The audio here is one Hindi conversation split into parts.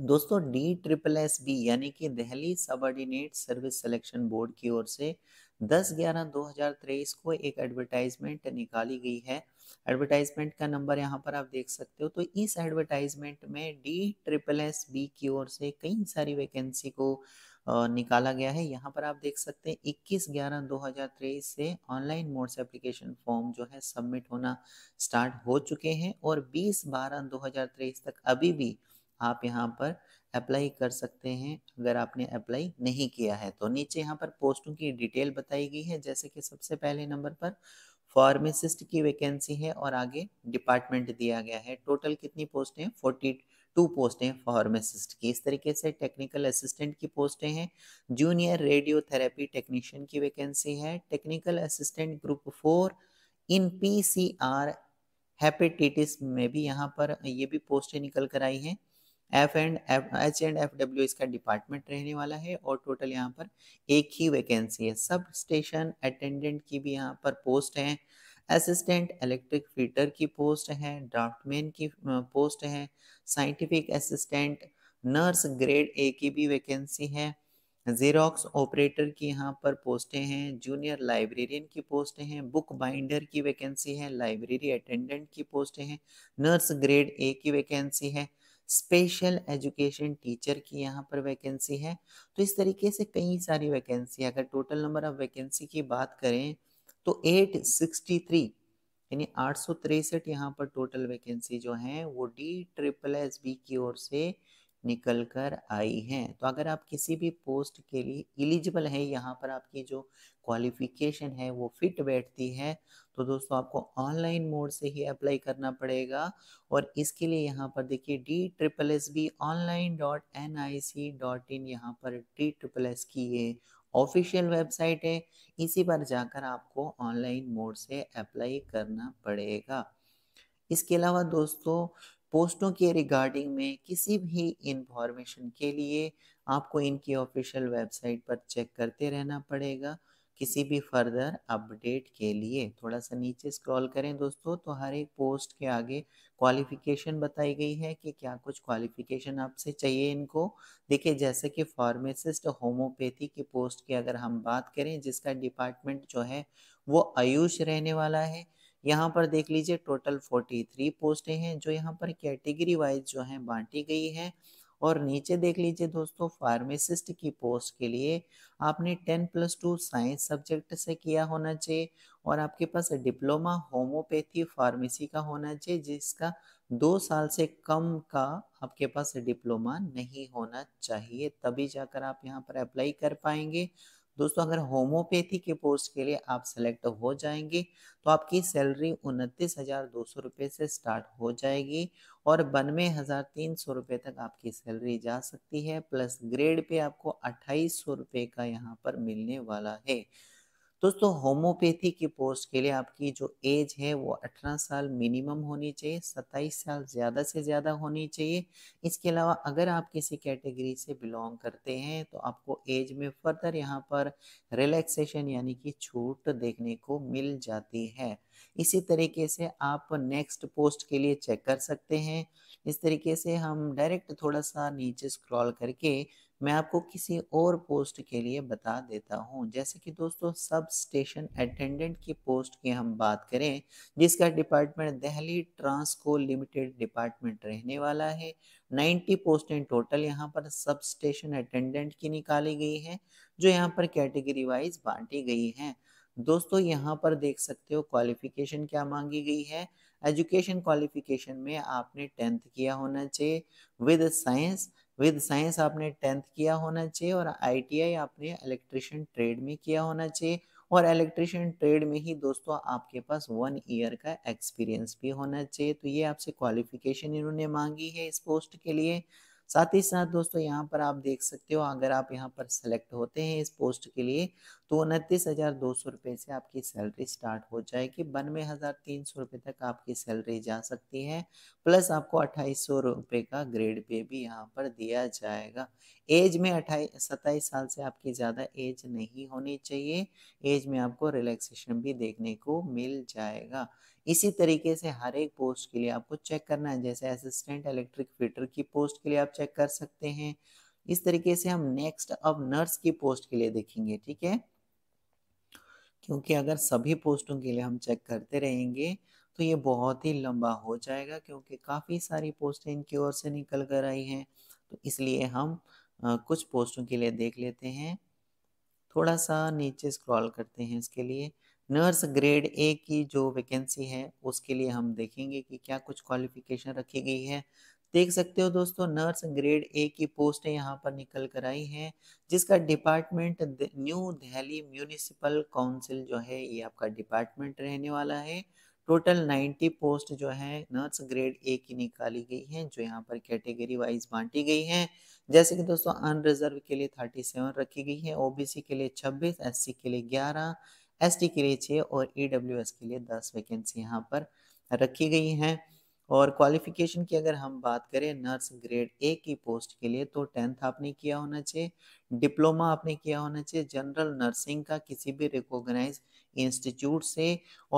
दोस्तों डी ट्रिपल एस बी यानी कि Delhi subordinate service selection board की ओर से 10 ग्यारह 2023 को एक एडवर्टाइजमेंट निकाली गई है एडवर्टाइजमेंट का नंबर यहाँ पर आप देख सकते हो तो इस एडवर्टाइजमेंट में डी ट्रिपल एस बी की ओर से कई सारी वैकेंसी को निकाला गया है यहाँ पर आप देख सकते हैं इक्कीस ग्यारह दो हजार तेईस से ऑनलाइन मोड से एप्लीकेशन फॉर्म जो है सबमिट होना स्टार्ट हो चुके हैं और बीस बारह दो हजार तेईस तक अभी भी आप यहाँ पर अप्लाई कर सकते हैं अगर आपने अप्लाई नहीं किया है तो नीचे यहाँ पर पोस्टों की डिटेल बताई गई है जैसे कि सबसे पहले नंबर पर फार्मेसिस्ट की वैकेंसी है और आगे डिपार्टमेंट दिया गया है टोटल कितनी पोस्टें फोर्टी टू पोस्टें फार्मेसिस्ट की इस तरीके से टेक्निकल असिस्टेंट की पोस्टें हैं जूनियर रेडियोथेरेपी टेक्नीशियन की वैकेंसी है technical assistant group four in P C R hepatitis में भी यहाँ पर ये भी पोस्टें निकल कर आई हैं F and F H and F W इसका डिपार्टमेंट रहने वाला है और टोटल यहाँ पर एक ही वैकेंसी है सब स्टेशन अटेंडेंट की भी यहाँ पर पोस्ट है असिस्टेंट इलेक्ट्रिक फीटर की पोस्ट है ड्राफ्टमैन की पोस्ट है scientific assistant nurse grade A की भी वैकेंसी है जेरोक्स ऑपरेटर की यहाँ पर पोस्टें हैं जूनियर लाइब्रेरियन की पोस्टें हैं बुक बाइंडर की वैकेंसी है लाइब्रेरी अटेंडेंट की पोस्टें हैं नर्स ग्रेड ए की वैकेंसी है स्पेशल एजुकेशन टीचर की यहाँ पर वैकेंसी है तो इस तरीके से कई सारी वैकेंसी अगर टोटल नंबर ऑफ वैकेंसी की बात करें तो 863 यानी आठ सौ तिरसठ यहाँ पर टोटल वैकेंसी जो है वो डी ट्रिपल एस बी की ओर से निकल कर आई हैं तो अगर आप किसी भी पोस्ट के लिए एलिजिबल है यहाँ पर आपकी जो क्वालिफिकेशन है वो फिट बैठती है तो दोस्तों आपको ऑनलाइन मोड से ही अप्लाई करना पड़ेगा और इसके लिए यहाँ पर देखिए D triple S B online dot N I C dot in यहाँ पर डी ट्रिपल एस की ये ऑफिशियल वेबसाइट है इसी पर जाकर आपको ऑनलाइन मोड से अप्लाई करना पड़ेगा इसके अलावा दोस्तों पोस्टों के रिगार्डिंग में किसी भी इंफॉर्मेशन के लिए आपको इनकी ऑफिशियल वेबसाइट पर चेक करते रहना पड़ेगा किसी भी फर्दर अपडेट के लिए थोड़ा सा नीचे स्क्रॉल करें दोस्तों तो हर एक पोस्ट के आगे क्वालिफिकेशन बताई गई है कि क्या कुछ क्वालिफिकेशन आपसे चाहिए इनको देखिए जैसे कि फार्मेसिस्ट होम्योपैथी की पोस्ट की अगर हम बात करें जिसका डिपार्टमेंट जो है वो आयुष रहने वाला है यहाँ पर देख लीजिए टोटल 43 पोस्टें हैं जो यहाँ पर कैटेगरी वाइज जो है बांटी गई है और नीचे देख लीजिए दोस्तों फार्मेसिस्ट की पोस्ट के लिए आपने ten plus two science subject से किया होना चाहिए और आपके पास डिप्लोमा होम्योपैथी फार्मेसी का होना चाहिए जिसका दो साल से कम का आपके पास डिप्लोमा नहीं होना चाहिए तभी जाकर आप यहाँ पर अप्लाई कर पाएंगे दोस्तों अगर होम्योपैथी के पोस्ट के लिए आप सेलेक्ट हो जाएंगे तो आपकी सैलरी उनतीस हज़ार दो सौ रुपये से स्टार्ट हो जाएगी और बानवे हज़ार तीन सौ रुपये तक आपकी सैलरी जा सकती है प्लस ग्रेड पे आपको अट्ठाईस सौ रुपये का यहाँ पर मिलने वाला है दोस्तों होम्योपैथी की पोस्ट के लिए आपकी जो एज है वो 18 साल मिनिमम होनी चाहिए 27 साल ज़्यादा से ज़्यादा होनी चाहिए इसके अलावा अगर आप किसी कैटेगरी से बिलोंग करते हैं तो आपको एज में फर्दर यहाँ पर रिलैक्सेशन यानी कि छूट देखने को मिल जाती है इसी तरीके से आप नेक्स्ट पोस्ट के लिए चेक कर सकते हैं इस तरीके से हम डायरेक्ट थोड़ा सा नीचे स्क्रॉल करके मैं आपको किसी और पोस्ट के लिए बता देता हूँ जैसे कि दोस्तों सब स्टेशन अटेंडेंट की पोस्ट की हम बात करें जिसका डिपार्टमेंट दहली ट्रांसको लिमिटेड डिपार्टमेंट रहने वाला है 90 पोस्टें टोटल यहाँ पर सब स्टेशन अटेंडेंट की निकाली गई है जो यहाँ पर कैटेगरी वाइज बांटी गई है दोस्तों यहाँ पर देख सकते हो क्वालिफिकेशन क्या मांगी गई है एजुकेशन क्वालिफिकेशन में आपने टेंथ किया होना चाहिए विद साइंस विद साइंस आपने टेंथ किया होना चाहिए और आईटीआई आपने इलेक्ट्रिशियन ट्रेड में किया होना चाहिए और इलेक्ट्रिशियन ट्रेड में ही दोस्तों आपके पास वन ईयर का एक्सपीरियंस भी होना चाहिए तो ये आपसे क्वालिफिकेशन इन्होंने मांगी है इस पोस्ट के लिए साथ ही साथ दोस्तों यहाँ पर आप देख सकते हो अगर आप यहाँ पर सेलेक्ट होते हैं इस पोस्ट के लिए तो उनतीस हज़ार दो सौ रुपये से आपकी सैलरी स्टार्ट हो जाएगी बानवे हज़ार तीन सौ रुपये तक आपकी सैलरी जा सकती है प्लस आपको अट्ठाईस सौ रुपये का ग्रेड पे भी यहाँ पर दिया जाएगा एज में अट्ठाईस सत्ताईस साल से आपकी ज़्यादा एज नहीं होनी चाहिए एज में आपको रिलैक्सेशन भी देखने को मिल जाएगा इसी तरीके से हर एक पोस्ट के लिए आपको चेक करना है जैसे असिस्टेंट इलेक्ट्रिक फिटर की पोस्ट के लिए आप चेक कर सकते हैं इस तरीके से हम नेक्स्ट अब नर्स की पोस्ट के लिए देखेंगे ठीक है क्योंकि अगर सभी पोस्टों के लिए हम चेक करते रहेंगे तो ये बहुत ही लंबा हो जाएगा क्योंकि काफ़ी सारी पोस्टें इनकी ओर से निकल कर आई हैं तो इसलिए हम कुछ पोस्टों के लिए देख लेते हैं थोड़ा सा नीचे स्क्रॉल करते हैं इसके लिए नर्स ग्रेड ए की जो वैकेंसी है उसके लिए हम देखेंगे कि क्या कुछ क्वालिफिकेशन रखी गई है देख सकते हो दोस्तों नर्स ग्रेड ए की पोस्ट यहाँ पर निकल कर आई है जिसका department New Delhi municipal council जो है ये आपका डिपार्टमेंट रहने वाला है टोटल 90 पोस्ट जो है नर्स ग्रेड ए की निकाली गई हैं जो यहाँ पर कैटेगरी वाइज बांटी गई हैं जैसे कि दोस्तों अनरिजर्व के लिए 37 रखी गई है ओबीसी के लिए 26 एससी के लिए 11 एसटी के लिए 6 और ईडब्ल्यूएस के लिए 10 वैकेंसी यहाँ पर रखी गई हैं और क्वालिफिकेशन की अगर हम बात करें नर्स ग्रेड ए की पोस्ट के लिए तो टेंथ आपने किया होना चाहिए डिप्लोमा आपने किया होना चाहिए जनरल नर्सिंग का किसी भी रिकॉग्नाइज इंस्टीट्यूट से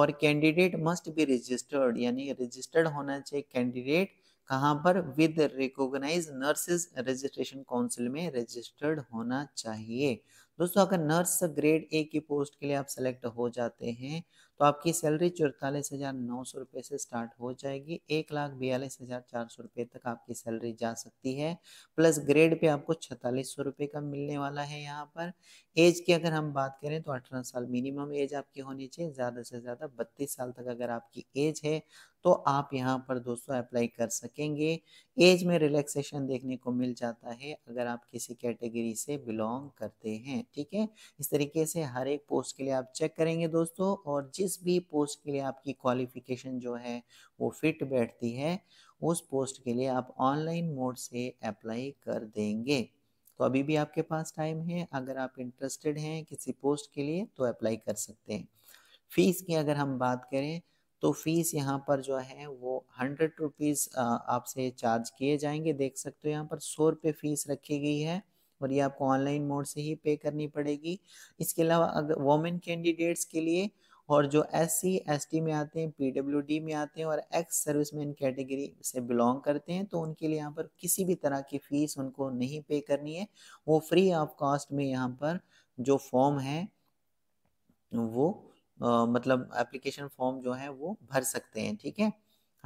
और कैंडिडेट मस्ट बी रजिस्टर्ड यानी रजिस्टर्ड होना चाहिए कैंडिडेट कहाँ पर with recognize nurses registration council में रजिस्टर्ड होना चाहिए दोस्तों अगर नर्स ग्रेड ए की पोस्ट के लिए आप सेलेक्ट हो जाते हैं तो आपकी सैलरी चौतालीस हज़ार नौ सौ रुपये से स्टार्ट हो जाएगी एक लाख बयालीस हज़ार चार सौ रुपये तक आपकी सैलरी जा सकती है प्लस ग्रेड पे आपको छतालीस सौ रुपये का मिलने वाला है यहाँ पर एज की अगर हम बात करें तो अठारह साल मिनिमम एज आपकी होनी चाहिए ज़्यादा से ज़्यादा बत्तीस साल तक अगर आपकी एज है तो आप यहाँ पर दोस्तों अप्लाई कर सकेंगे एज में रिलैक्सेशन देखने को मिल जाता है अगर आप किसी कैटेगरी से बिलोंग करते हैं ठीक है इस तरीके से हर एक पोस्ट के लिए आप चेक करेंगे दोस्तों और जिस जिस भी पोस्ट के लिए आपकी क्वालिफिकेशन जो है वो फिट बैठती है उस पोस्ट के लिए आप ऑनलाइन मोड से अप्लाई कर देंगे तो अभी भी आपके पास टाइम है अगर आप इंटरेस्टेड हैं किसी पोस्ट के लिए तो अप्लाई कर सकते हैं फीस की अगर हम बात करें तो फीस यहाँ पर जो है वो हंड्रेड रुपीज़ आपसे चार्ज किए जाएंगे देख सकते हो यहाँ पर सौ रुपये फीस रखी गई है और ये आपको ऑनलाइन मोड से ही पे करनी पड़ेगी इसके अलावा अगर वोमेन कैंडिडेट्स के लिए और जो एस सी एस टी में आते हैं पी डब्ल्यू डी में आते हैं और एक्स सर्विसमैन कैटेगरी से बिलोंग करते हैं तो उनके लिए यहाँ पर किसी भी तरह की फ़ीस उनको नहीं पे करनी है वो फ्री ऑफ कॉस्ट में यहाँ पर जो फॉर्म है वो आ, मतलब एप्लीकेशन फॉर्म जो है वो भर सकते हैं ठीक है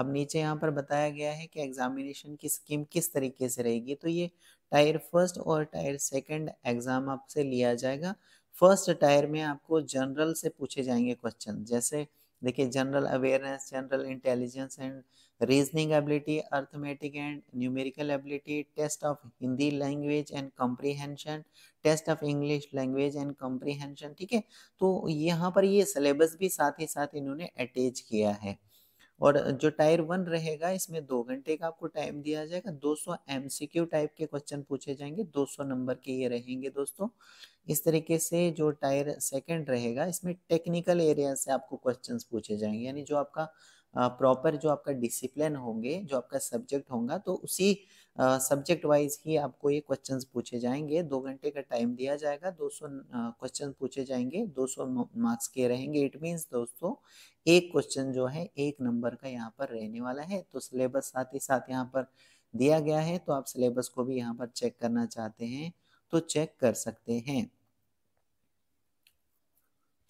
अब नीचे यहाँ पर बताया गया है कि एग्जामिनेशन की स्कीम किस तरीके से रहेगी तो ये टायर फर्स्ट और टायर सेकंड एग्ज़ाम आपसे लिया जाएगा फर्स्ट टायर में आपको जनरल से पूछे जाएंगे क्वेश्चन जैसे देखिए general awareness general intelligence and reasoning ability arithmetic and numerical ability test of Hindi language and comprehension test of English language and comprehension ठीक है तो यहाँ पर ये सिलेबस भी साथ ही साथ इन्होंने अटैच किया है और जो टायर वन रहेगा इसमें दो घंटे का आपको टाइम दिया जाएगा 200 सौ एमसीक्यू टाइप के क्वेश्चन पूछे जाएंगे 200 नंबर के ये रहेंगे दोस्तों इस तरीके से जो टायर सेकंड रहेगा इसमें टेक्निकल एरिया से आपको क्वेश्चंस पूछे जाएंगे यानी जो आपका प्रॉपर जो आपका डिसिप्लिन होंगे जो आपका सब्जेक्ट होगा तो उसी सब्जेक्ट वाइज ही आपको ये क्वेश्चंस पूछे जाएंगे दो घंटे का टाइम दिया जाएगा 200 क्वेश्चन पूछे जाएंगे 200 मार्क्स के रहेंगे इट मीन्स दोस्तों एक क्वेश्चन जो है एक नंबर का यहाँ पर रहने वाला है तो सिलेबस साथ ही साथ यहाँ पर दिया गया है तो आप सिलेबस को भी यहाँ पर चेक करना चाहते हैं तो चेक कर सकते हैं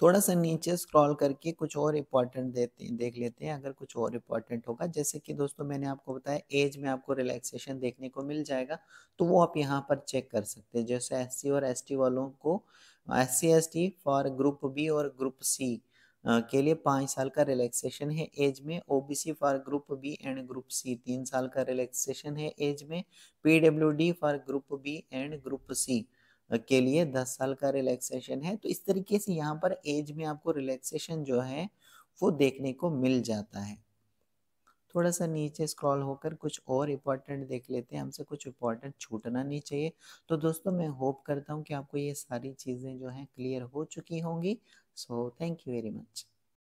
थोड़ा सा नीचे स्क्रॉल करके कुछ और इम्पॉर्टेंट देते हैं देख लेते हैं अगर कुछ और इम्पॉर्टेंट होगा जैसे कि दोस्तों मैंने आपको बताया एज में आपको रिलैक्सेशन देखने को मिल जाएगा तो वो आप यहाँ पर चेक कर सकते हैं जैसे एस और एस वालों को S C S T for group B और ग्रुप सी के लिए पाँच साल का रिलैक्सेशन है एज में OBC for group B and group C तीन साल का रिलैक्सेशन है एज में PWD for group B and group C के लिए दस साल का रिलैक्सेशन है तो इस तरीके से यहाँ पर एज में आपको रिलैक्सेशन जो है वो देखने को मिल जाता है थोड़ा सा नीचे स्क्रॉल होकर कुछ और इम्पोर्टेंट देख लेते हैं हमसे कुछ इम्पोर्टेंट छूटना नहीं चाहिए तो दोस्तों मैं होप करता हूँ कि आपको ये सारी चीज़ें जो हैं क्लियर हो चुकी होंगी so thank you very much